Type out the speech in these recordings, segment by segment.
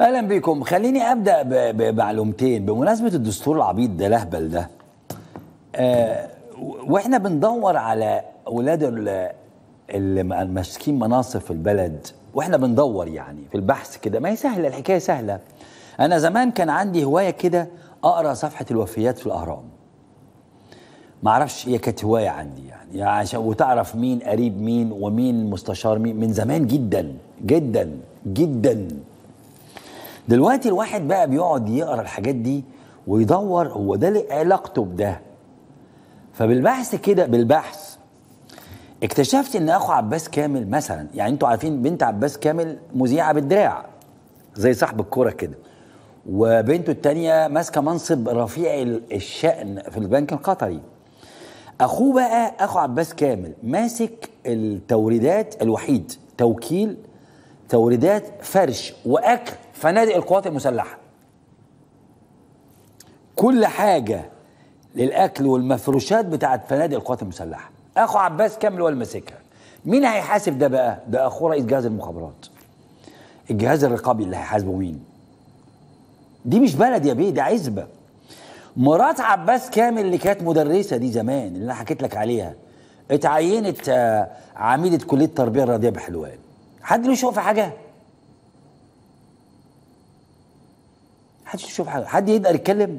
اهلا بكم خليني ابدا بمعلومتين بمناسبه الدستور العبيط ده لهبل ده آه، واحنا بندور على اولاد ماسكين مناصب في البلد واحنا بندور يعني في البحث كده ما هي سهله الحكايه سهله انا زمان كان عندي هوايه كده اقرا صفحه الوفيات في الاهرام ما اعرفش هي كانت هوايه عندي يعني, يعني عشان وتعرف مين قريب مين ومين مستشار مين من زمان جدا جدا جدا دلوقتي الواحد بقى بيقعد يقرا الحاجات دي ويدور هو ده ليه علاقته بده فبالبحث كده بالبحث اكتشفت ان اخو عباس كامل مثلا يعني انتوا عارفين بنت عباس كامل مذيعه بالدراع زي صاحب الكوره كده وبنته الثانيه ماسكه منصب رفيع الشأن في البنك القطري اخوه بقى اخو عباس كامل ماسك التوريدات الوحيد توكيل توريدات فرش واكل فنادق القوات المسلحه كل حاجه للاكل والمفروشات بتاعت فنادق القوات المسلحه اخو عباس كامل هو اللي ماسكها مين هيحاسب ده بقى ده اخوه رئيس جهاز المخابرات الجهاز الرقابي اللي هيحاسبه مين دي مش بلد يا بيه ده عزبه مرات عباس كامل اللي كانت مدرسه دي زمان اللي انا حكيت لك عليها اتعينت آه، عميده كليه التربيه الرياضيه بحلوان حد له شوف حاجه حدش يشوف حاجه حد يقدر يتكلم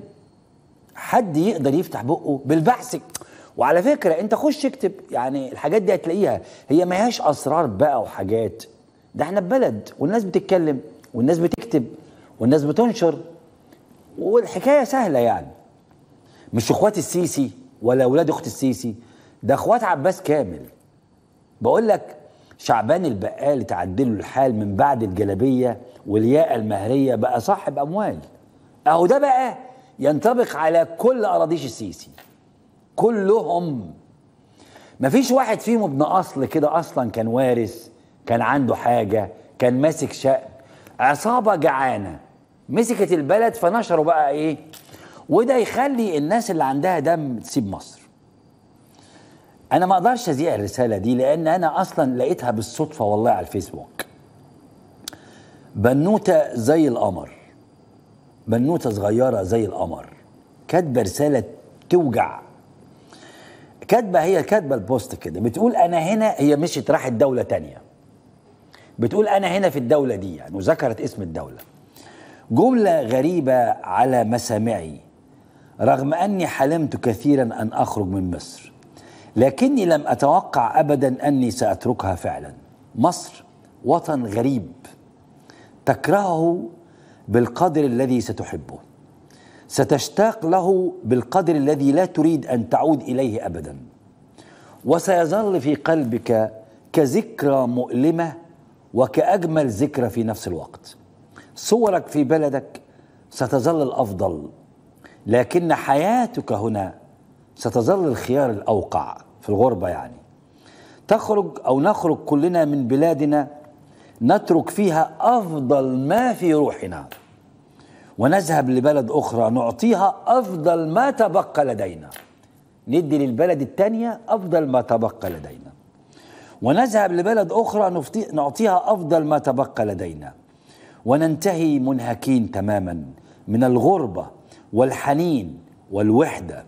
حد يقدر يفتح بقه بالبحث وعلى فكره انت خش اكتب يعني الحاجات دي هتلاقيها هي ما هياش اسرار بقى وحاجات ده احنا ببلد بلد والناس بتتكلم والناس بتكتب والناس بتنشر والحكايه سهله يعني مش اخوات السيسي ولا اولاد اخت السيسي ده اخوات عباس كامل بقول لك شعبان البقال تعدله الحال من بعد الجلبيه والياقه المهريه بقى صاحب اموال اهو ده بقى ينطبق على كل اراضيش السيسي كلهم مفيش واحد فيهم ابن اصل كده اصلا كان وارث كان عنده حاجه كان ماسك شأن عصابه جعانه مسكت البلد فنشروا بقى ايه وده يخلي الناس اللي عندها دم تسيب مصر انا ما اقدرش ازيع الرساله دي لان انا اصلا لقيتها بالصدفه والله على الفيسبوك بنوته زي القمر بنوته صغيره زي القمر كاتبه رساله توجع كاتبه هي كاتبه البوست كده بتقول انا هنا هي مشيت راحت دوله تانية بتقول انا هنا في الدوله دي يعني وذكرت اسم الدوله جمله غريبه على مسامعي رغم اني حلمت كثيرا ان اخرج من مصر لكني لم اتوقع ابدا اني ساتركها فعلا مصر وطن غريب تكرهه بالقدر الذي ستحبه ستشتاق له بالقدر الذي لا تريد ان تعود اليه ابدا وسيظل في قلبك كذكرى مؤلمه وكاجمل ذكرى في نفس الوقت صورك في بلدك ستظل الافضل لكن حياتك هنا ستظل الخيار الأوقع في الغربة يعني تخرج أو نخرج كلنا من بلادنا نترك فيها أفضل ما في روحنا ونذهب لبلد أخرى نعطيها أفضل ما تبقى لدينا ندي للبلد الثانية أفضل ما تبقى لدينا ونذهب لبلد أخرى نعطيها أفضل ما تبقى لدينا وننتهي منهكين تماما من الغربة والحنين والوحدة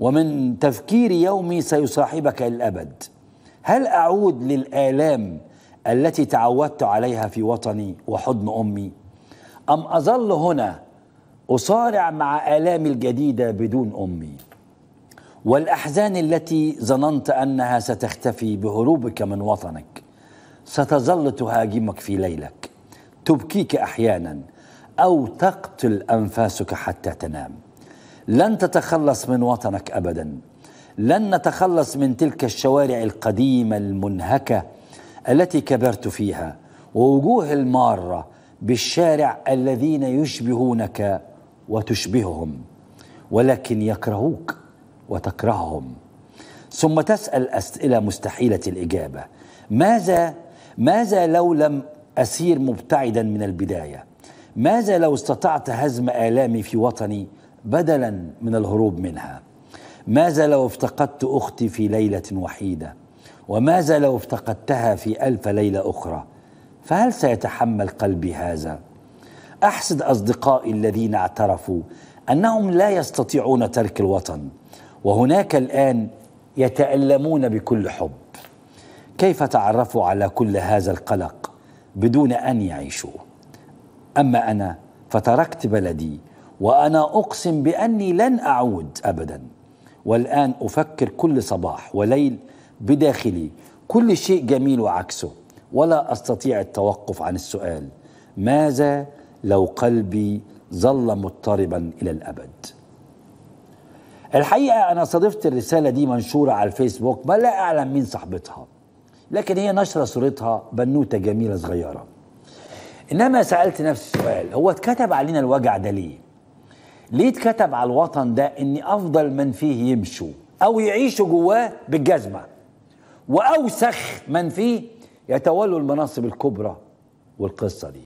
ومن تفكير يومي سيصاحبك الأبد هل أعود للآلام التي تعودت عليها في وطني وحضن أمي أم أظل هنا أصارع مع آلامي الجديدة بدون أمي والأحزان التي ظننت أنها ستختفي بهروبك من وطنك ستظل تهاجمك في ليلك تبكيك أحيانا أو تقتل أنفاسك حتى تنام لن تتخلص من وطنك ابدا لن نتخلص من تلك الشوارع القديمه المنهكه التي كبرت فيها ووجوه الماره بالشارع الذين يشبهونك وتشبههم ولكن يكرهوك وتكرههم ثم تسال اسئله مستحيله الاجابه ماذا ماذا لو لم اسير مبتعدا من البدايه ماذا لو استطعت هزم الامي في وطني بدلا من الهروب منها ماذا لو افتقدت اختي في ليله وحيده وماذا لو افتقدتها في الف ليله اخرى فهل سيتحمل قلبي هذا احسد اصدقائي الذين اعترفوا انهم لا يستطيعون ترك الوطن وهناك الان يتالمون بكل حب كيف تعرفوا على كل هذا القلق بدون ان يعيشوه اما انا فتركت بلدي وانا اقسم باني لن اعود ابدا والان افكر كل صباح وليل بداخلي كل شيء جميل وعكسه ولا استطيع التوقف عن السؤال ماذا لو قلبي ظل مضطربا الى الابد الحقيقه انا صادفت الرساله دي منشوره على الفيسبوك ما لا اعلم مين صاحبتها لكن هي نشره صورتها بنوته جميله صغيره انما سالت نفسي سؤال هو اتكتب علينا الوجع ده ليه ليه اتكتب على الوطن ده ان افضل من فيه يمشوا او يعيشوا جواه بالجزمه واوسخ من فيه يتولوا المناصب الكبرى والقصه دي